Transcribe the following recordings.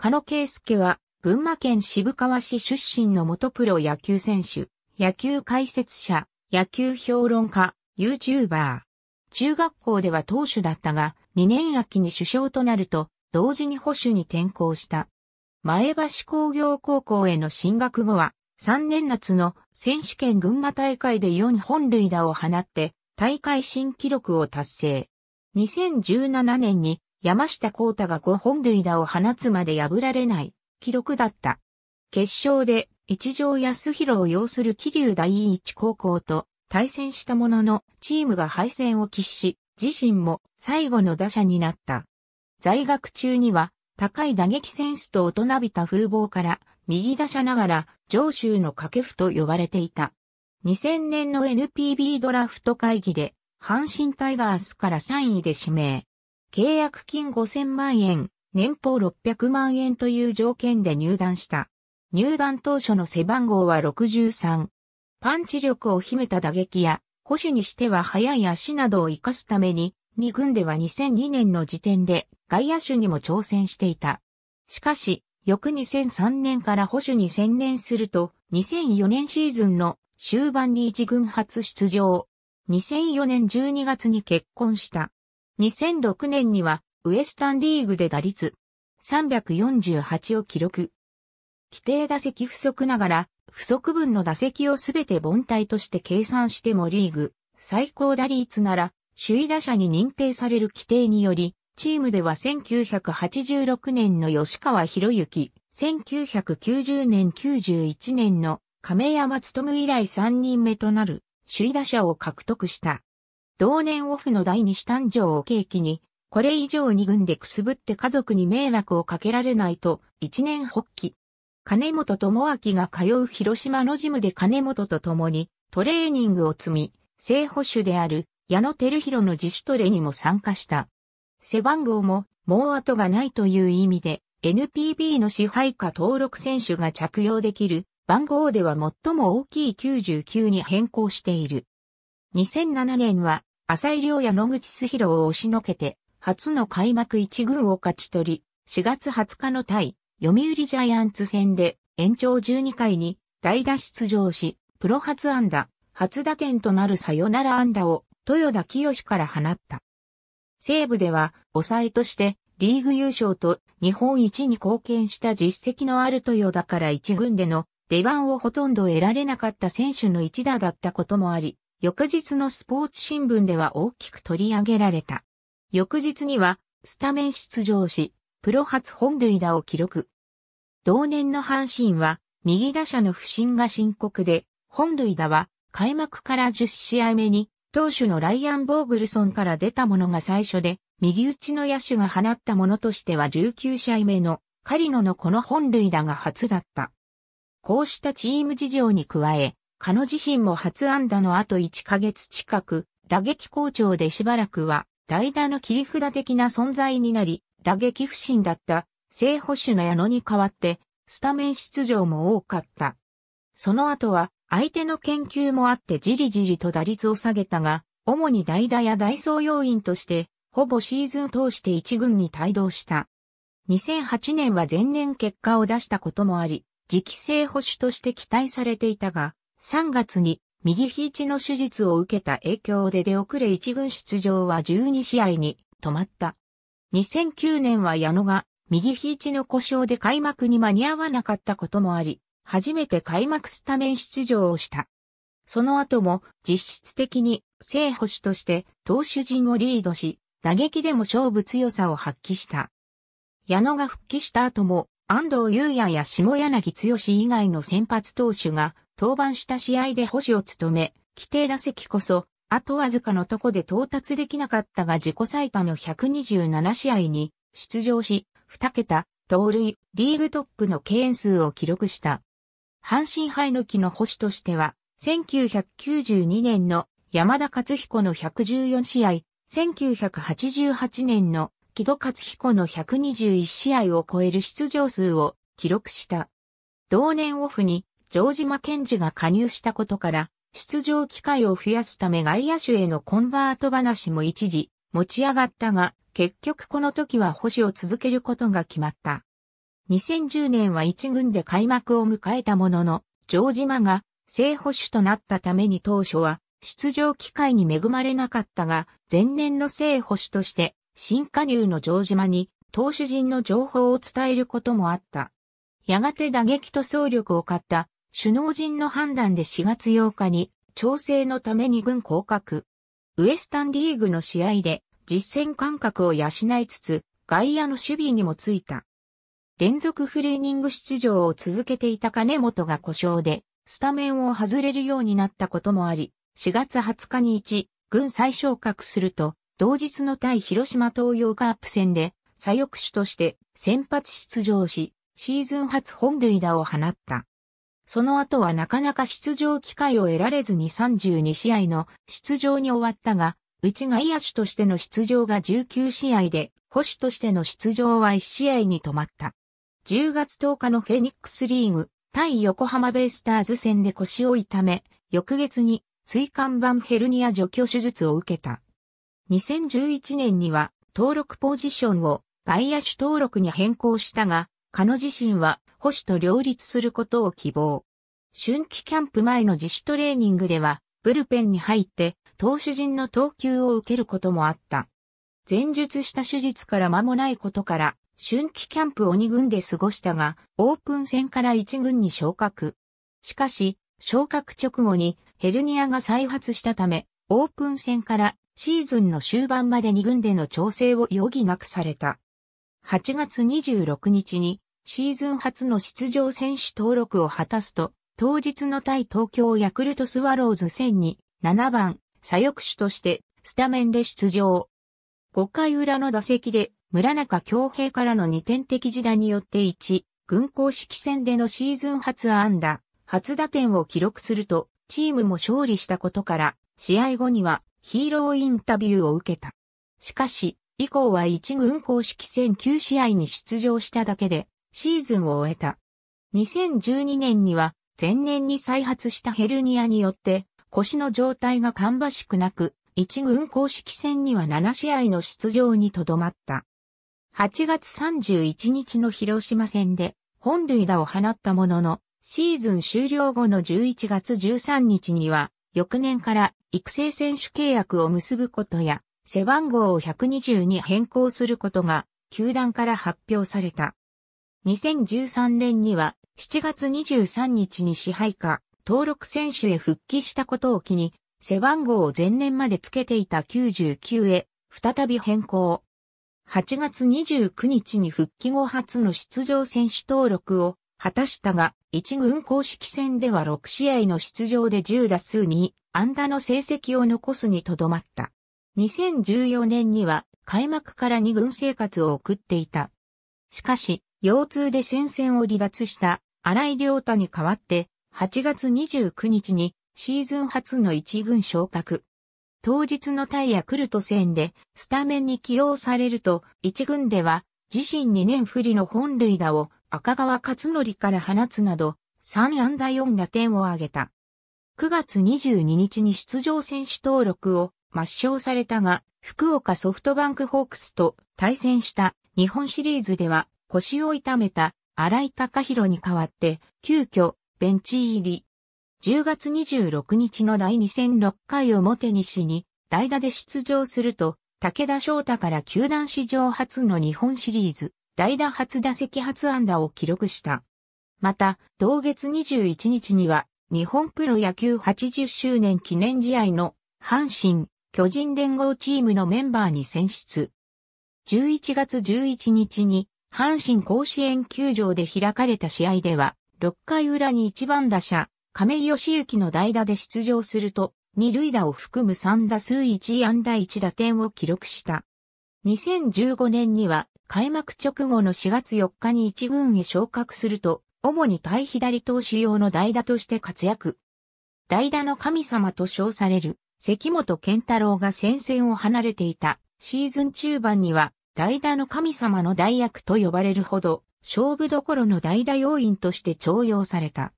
加野圭介は、群馬県渋川市出身の元プロ野球選手、野球解説者、野球評論家、YouTuber。中学校では投手だったが、2年秋に首相となると、同時に保守に転校した。前橋工業高校への進学後は、3年夏の選手権群馬大会で4本塁打を放って、大会新記録を達成。2017年に山下幸太が5本塁打を放つまで破られない記録だった。決勝で一条康弘を擁する桐生第一高校と対戦したもののチームが敗戦を喫し、自身も最後の打者になった。在学中には高い打撃センスと大人びた風貌から右打者ながら上州の掛布と呼ばれていた。2000年の NPB ドラフト会議で阪神タイガースから3位で指名。契約金5000万円、年俸600万円という条件で入団した。入団当初の背番号は63。パンチ力を秘めた打撃や、保守にしては速い足などを活かすために、2軍では2002年の時点で外野手にも挑戦していた。しかし、翌2003年から保守に専念すると、2004年シーズンの終盤に一軍初出場。2004年12月に結婚した。2006年にはウエスタンリーグで打率348を記録。規定打席不足ながら、不足分の打席をすべて凡退として計算してもリーグ最高打率なら首位打者に認定される規定により、チームでは1986年の吉川博之、1990年91年の亀山勤以来3人目となる首位打者を獲得した。同年オフの第二子誕生を契機に、これ以上二軍でくすぶって家族に迷惑をかけられないと、一年発起。金本智明が通う広島のジムで金本と共にトレーニングを積み、正捕手である矢野照弘の自主トレにも参加した。背番号ももう後がないという意味で NPB の支配下登録選手が着用できる番号では最も大きい99に変更している。2007年は浅井亮や野口すひろを押しのけて、初の開幕一軍を勝ち取り、4月20日の対、読売ジャイアンツ戦で、延長12回に、代打出場し、プロ初安打、初打点となるサヨナラ安打を、豊田清から放った。西部では、抑えとして、リーグ優勝と日本一に貢献した実績のある豊田から一軍での出番をほとんど得られなかった選手の一打だったこともあり、翌日のスポーツ新聞では大きく取り上げられた。翌日には、スタメン出場し、プロ初本塁打を記録。同年の阪神は、右打者の不振が深刻で、本塁打は、開幕から10試合目に、投手のライアン・ボーグルソンから出たものが最初で、右打ちの野手が放ったものとしては19試合目の、狩野のこの本塁打が初だった。こうしたチーム事情に加え、彼自身も初安打の後1ヶ月近く、打撃好調でしばらくは、代打の切り札的な存在になり、打撃不振だった、正捕手の矢野に代わって、スタメン出場も多かった。その後は、相手の研究もあってじりじりと打率を下げたが、主に代打や代走要員として、ほぼシーズン通して一軍に帯同した。2008年は前年結果を出したこともあり、直期性保守として期待されていたが、3月に右肘の手術を受けた影響で出遅れ一軍出場は12試合に止まった。2009年は矢野が右肘の故障で開幕に間に合わなかったこともあり、初めて開幕スタメン出場をした。その後も実質的に正捕手として投手陣をリードし、打撃でも勝負強さを発揮した。矢野が復帰した後も安藤優也や下柳剛以外の先発投手が登板した試合で保守を務め、規定打席こそ、あとわずかのとこで到達できなかったが自己最多の127試合に出場し、2桁、盗塁、リーグトップの敬遠数を記録した。阪神杯ノキの保守としては、1992年の山田勝彦の114試合、1988年の木戸勝彦の121試合を超える出場数を記録した。同年オフに城島健治が加入したことから、出場機会を増やすため外野手へのコンバート話も一時持ち上がったが、結局この時は保守を続けることが決まった。2010年は一軍で開幕を迎えたものの、城島が正保守となったために当初は出場機会に恵まれなかったが、前年の正保守として新加入の城島に投手陣の情報を伝えることもあった。やがて打撃と総力を買った首脳陣の判断で4月8日に調整のために軍降格。ウエスタンリーグの試合で実戦感覚を養いつつ外野の守備にもついた。連続フレーニング出場を続けていた金本が故障でスタメンを外れるようになったこともあり、4月20日に1、軍再昇格すると、同日の対広島東洋カープ戦で左翼手として先発出場し、シーズン初本塁打を放った。その後はなかなか出場機会を得られずに32試合の出場に終わったが、内外野手としての出場が19試合で、保守としての出場は1試合に止まった。10月10日のフェニックスリーグ対横浜ベイスターズ戦で腰を痛め、翌月に椎間板ヘルニア除去手術を受けた。2011年には登録ポジションを外野手登録に変更したが、彼自身は保守と両立することを希望。春季キャンプ前の自主トレーニングでは、ブルペンに入って、投手陣の投球を受けることもあった。前述した手術から間もないことから、春季キャンプを2軍で過ごしたが、オープン戦から1軍に昇格。しかし、昇格直後にヘルニアが再発したため、オープン戦からシーズンの終盤まで2軍での調整を余儀なくされた。8月26日にシーズン初の出場選手登録を果たすと、当日の対東京ヤクルトスワローズ戦に7番左翼手としてスタメンで出場。5回裏の打席で村中京平からの2点的時代によって1、軍公式戦でのシーズン初安打、初打点を記録すると、チームも勝利したことから、試合後にはヒーローインタビューを受けた。しかし、以降は1軍公式戦9試合に出場しただけで、シーズンを終えた。2012年には前年に再発したヘルニアによって腰の状態が芳しくなく、一軍公式戦には7試合の出場にとどまった。8月31日の広島戦で本塁打を放ったものの、シーズン終了後の11月13日には、翌年から育成選手契約を結ぶことや、背番号を120に変更することが、球団から発表された。2013年には7月23日に支配下登録選手へ復帰したことを機に背番号を前年までつけていた99へ再び変更。8月29日に復帰後初の出場選手登録を果たしたが、一軍公式戦では6試合の出場で10打数に安打の成績を残すにとどまった。2014年には開幕から2軍生活を送っていた。しかし、腰痛で戦線を離脱した荒井良太に代わって、8月29日にシーズン初の一軍昇格。当日のタイヤクルト戦でスタメンに起用されると、一軍では自身2年不利の本塁打を赤川勝則から放つなど、3安打4打点を挙げた。9月22日に出場選手登録を抹消されたが、福岡ソフトバンクホークスと対戦した日本シリーズでは腰を痛めた荒井隆弘に代わって、急遽、ベンチ入り。10月26日の第2006回表西に代打で出場すると、武田翔太から球団史上初の日本シリーズ、代打初打席初安打を記録した。また、同月21日には、日本プロ野球80周年記念試合の阪神、巨人連合チームのメンバーに選出。11月11日に阪神甲子園球場で開かれた試合では、6回裏に1番打者、亀井義行の代打で出場すると、2塁打を含む3打数1安打1打点を記録した。2015年には、開幕直後の4月4日に1軍へ昇格すると、主に対左投手用の代打として活躍。代打の神様と称される、関本健太郎が戦線を離れていたシーズン中盤には、代打の神様の代役と呼ばれるほど、勝負どころの代打要員として重用された。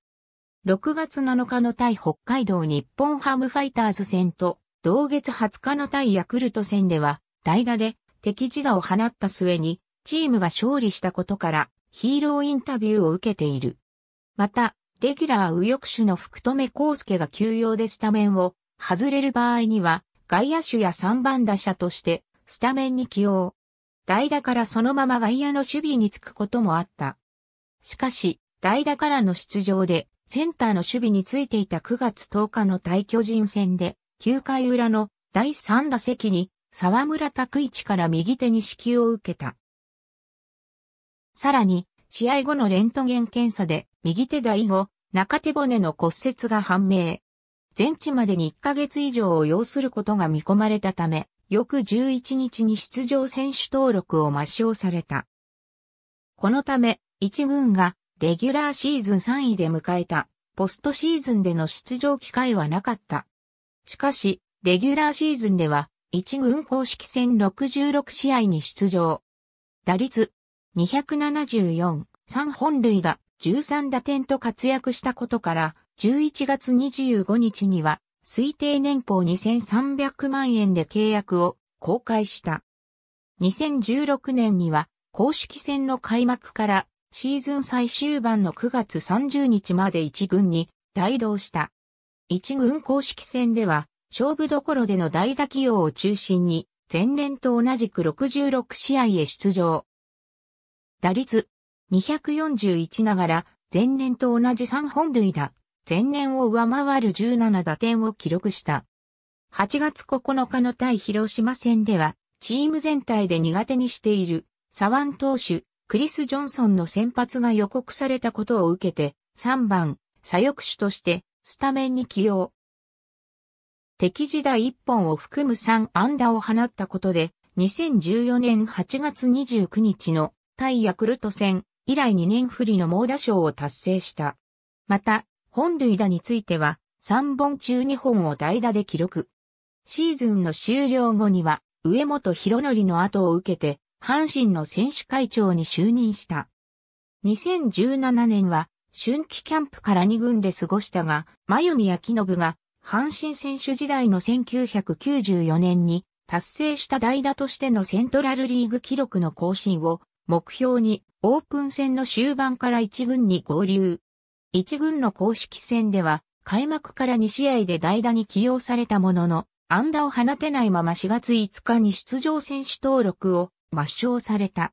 6月7日の対北海道日本ハムファイターズ戦と、同月20日の対ヤクルト戦では、代打で敵地打を放った末に、チームが勝利したことから、ヒーローインタビューを受けている。また、レギュラー右翼手の福留孝介が休養でスタメンを外れる場合には、外野手や3番打者としてスタメンに起用。代打からそのまま外野の守備につくこともあった。しかし、代打からの出場で、センターの守備についていた9月10日の対巨人戦で、9回裏の第3打席に、沢村拓一から右手に支給を受けた。さらに、試合後のレントゲン検査で、右手代後、中手骨の骨折が判明。全治までに1ヶ月以上を要することが見込まれたため、翌11日に出場選手登録を抹消された。このため、1軍がレギュラーシーズン3位で迎えたポストシーズンでの出場機会はなかった。しかし、レギュラーシーズンでは1軍公式戦66試合に出場。打率274、3本類が13打点と活躍したことから、11月25日には推定年俸2300万円で契約を公開した。2016年には公式戦の開幕からシーズン最終盤の9月30日まで1軍に大同した。1軍公式戦では勝負どころでの代打起用を中心に前年と同じく66試合へ出場。打率241ながら前年と同じ3本塁打、前年を上回る17打点を記録した。8月9日の対広島戦では、チーム全体で苦手にしている、左腕投手、クリス・ジョンソンの先発が予告されたことを受けて、3番、左翼手として、スタメンに起用。敵時代1本を含む3安打を放ったことで、2014年8月29日の対ヤクルト戦以来2年振りの猛打賞を達成した。また、本塁打については、3本中2本を代打で記録。シーズンの終了後には、上本博則の後を受けて、阪神の選手会長に就任した。2017年は、春季キャンプから2軍で過ごしたが、真弓美明信が、阪神選手時代の1994年に、達成した代打としてのセントラルリーグ記録の更新を目標にオープン戦の終盤から一軍に合流。一軍の公式戦では、開幕から2試合で代打に起用されたものの、安打を放てないまま4月5日に出場選手登録を抹消された。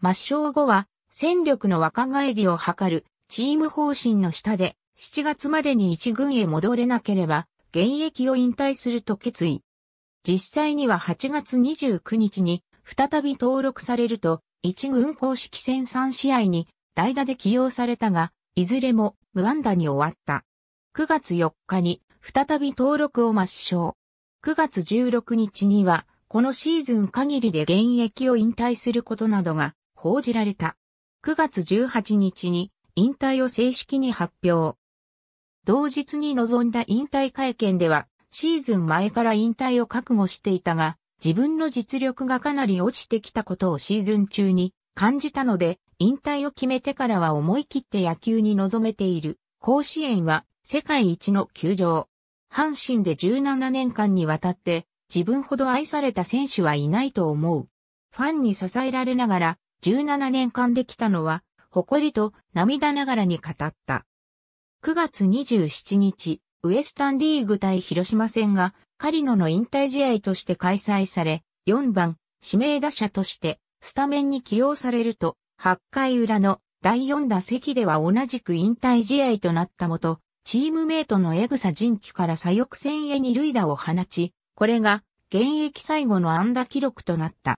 抹消後は、戦力の若返りを図るチーム方針の下で、7月までに一軍へ戻れなければ、現役を引退すると決意。実際には8月29日に再び登録されると、一軍公式戦3試合に代打で起用されたが、いずれも無安打に終わった。9月4日に再び登録を抹消。9月16日には、このシーズン限りで現役を引退することなどが報じられた。9月18日に引退を正式に発表。同日に臨んだ引退会見では、シーズン前から引退を覚悟していたが、自分の実力がかなり落ちてきたことをシーズン中に感じたので、引退を決めてからは思い切って野球に臨めている。甲子園は世界一の球場。阪神で17年間にわたって自分ほど愛された選手はいないと思う。ファンに支えられながら17年間できたのは誇りと涙ながらに語った。9月27日、ウエスタンリーグ対広島戦が狩野の引退試合として開催され、4番指名打者としてスタメンに起用されると、8回裏の第4打席では同じく引退試合となったもと、チームメイトのエグサ人気から左翼戦へ2塁打を放ち、これが現役最後の安打記録となった。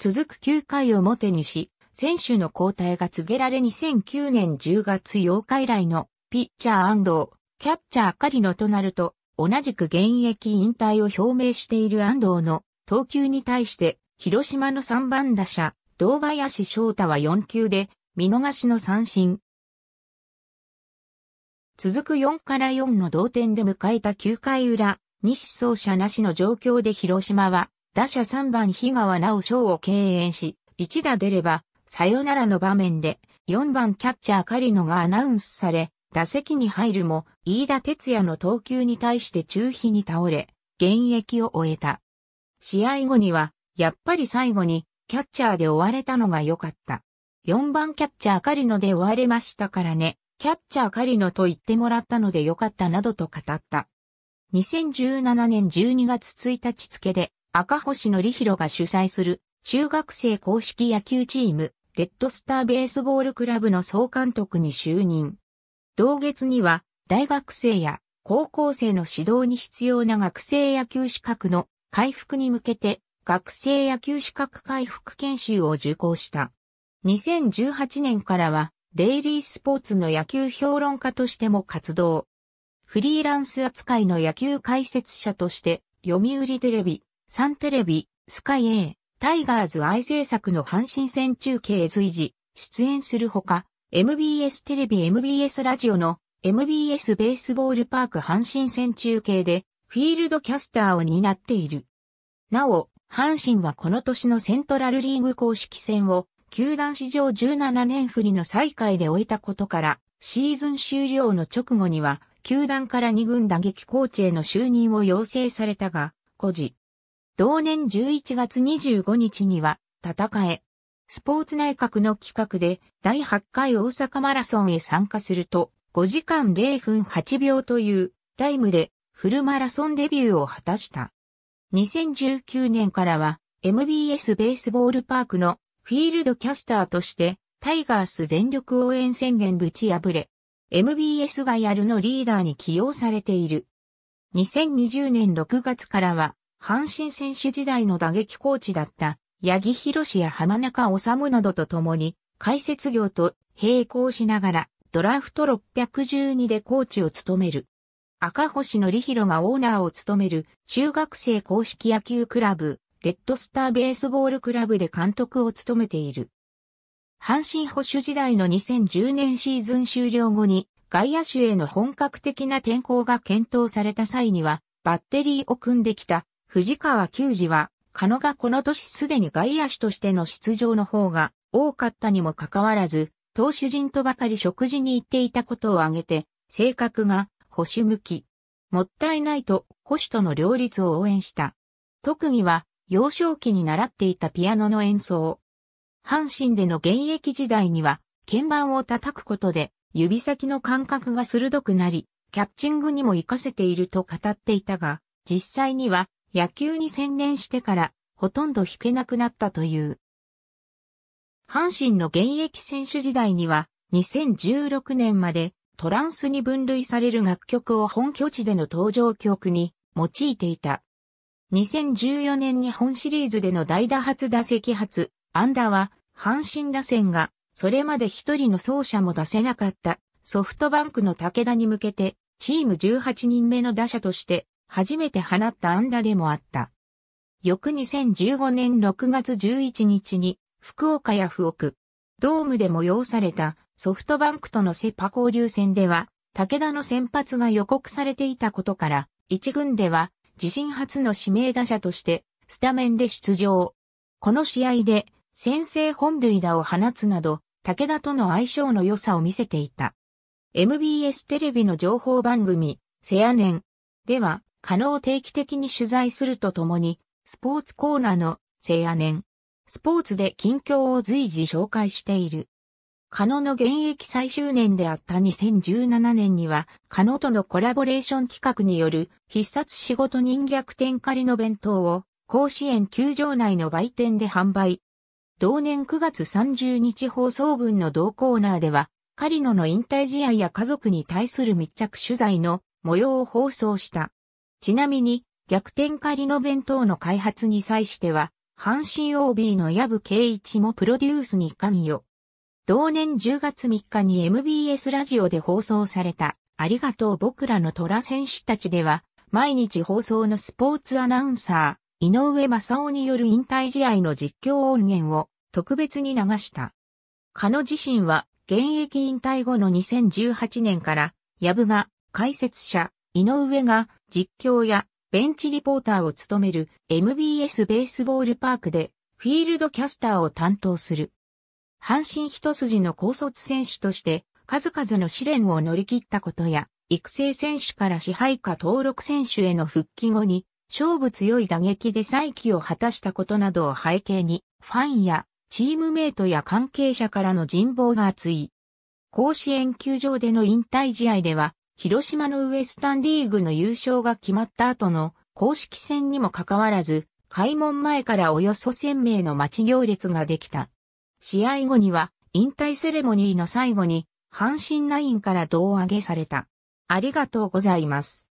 続く9回表にし、選手の交代が告げられ2009年10月8日以来のピッチャー安藤、キャッチャー狩野となると、同じく現役引退を表明している安藤の投球に対して広島の3番打者、堂林翔太は4球で、見逃しの三振。続く4から4の同点で迎えた9回裏、西走者なしの状況で広島は、打者3番日川直翔を敬遠し、一打出れば、さよならの場面で、4番キャッチャー狩野がアナウンスされ、打席に入るも、飯田哲也の投球に対して中飛に倒れ、現役を終えた。試合後には、やっぱり最後にキャッチャーで追われたのが良かった。4番キャッチャーカリノで追われましたからね、キャッチャーカリノと言ってもらったので良かったなどと語った。2017年12月1日付で赤星のりひろが主催する中学生公式野球チームレッドスターベースボールクラブの総監督に就任。同月には大学生や高校生の指導に必要な学生野球資格の回復に向けて学生野球資格回復研修を受講した。2018年からは、デイリースポーツの野球評論家としても活動。フリーランス扱いの野球解説者として、読売テレビ、サンテレビ、スカイ A、タイガーズ愛制作の阪神戦中継随時、出演するほか、MBS テレビ MBS ラジオの MBS ベースボールパーク阪神戦中継で、フィールドキャスターを担っている。なお、阪神はこの年のセントラルリーグ公式戦を、球団史上17年振りの再開で終えたことから、シーズン終了の直後には、球団から2軍打撃コーチへの就任を要請されたが、5時。同年11月25日には、戦え。スポーツ内閣の企画で、第8回大阪マラソンへ参加すると、5時間0分8秒というタイムでフルマラソンデビューを果たした。2019年からは MBS ベースボールパークのフィールドキャスターとしてタイガース全力応援宣言ぶち破れ、MBS がやるのリーダーに起用されている。2020年6月からは、阪神選手時代の打撃コーチだった、八木士や浜中治などと共に、解説業と並行しながら、ドラフト612でコーチを務める。赤星則弘がオーナーを務める中学生公式野球クラブ、レッドスターベースボールクラブで監督を務めている。阪神保守時代の2010年シーズン終了後に外野手への本格的な転向が検討された際にはバッテリーを組んできた藤川球児は、カノがこの年すでに外野手としての出場の方が多かったにもかかわらず、投手陣とばかり食事に行っていたことを挙げて、性格が保守向き。もったいないと保守との両立を応援した。特技は幼少期に習っていたピアノの演奏。阪神での現役時代には鍵盤を叩くことで指先の感覚が鋭くなり、キャッチングにも活かせていると語っていたが、実際には野球に専念してからほとんど弾けなくなったという。阪神の現役選手時代には2016年までトランスに分類される楽曲を本拠地での登場曲に用いていた。2014年日本シリーズでの代打初打席初、ンダは、阪神打線が、それまで一人の走者も出せなかった、ソフトバンクの武田に向けて、チーム18人目の打者として、初めて放ったアンダでもあった。翌2015年6月11日に、福岡や福岡、ドームで催されたソフトバンクとのセパ交流戦では、武田の先発が予告されていたことから、一軍では自身初の指名打者としてスタメンで出場。この試合で先制本塁打を放つなど、武田との相性の良さを見せていた。MBS テレビの情報番組、セアネンでは、可能定期的に取材するとともに、スポーツコーナーのセアネン、スポーツで近況を随時紹介している。カノの現役最終年であった2017年には、カノとのコラボレーション企画による必殺仕事人逆転仮の弁当を甲子園球場内の売店で販売。同年9月30日放送分の同コーナーでは、カリノの引退試合や家族に対する密着取材の模様を放送した。ちなみに、逆転狩りの弁当の開発に際しては、阪神 OB の矢部圭一もプロデュースに関与。同年10月3日に MBS ラジオで放送された、ありがとう僕らの虎選手たちでは、毎日放送のスポーツアナウンサー、井上正雄による引退試合の実況音源を特別に流した。彼女自身は現役引退後の2018年から、部が解説者、井上が実況やベンチリポーターを務める MBS ベースボールパークでフィールドキャスターを担当する。阪神一筋の高卒選手として、数々の試練を乗り切ったことや、育成選手から支配下登録選手への復帰後に、勝負強い打撃で再起を果たしたことなどを背景に、ファンやチームメイトや関係者からの人望が厚い。甲子園球場での引退試合では、広島のウエスタンリーグの優勝が決まった後の公式戦にもかかわらず、開門前からおよそ1000名の待ち行列ができた。試合後には引退セレモニーの最後に阪神ナインから胴上げされた。ありがとうございます。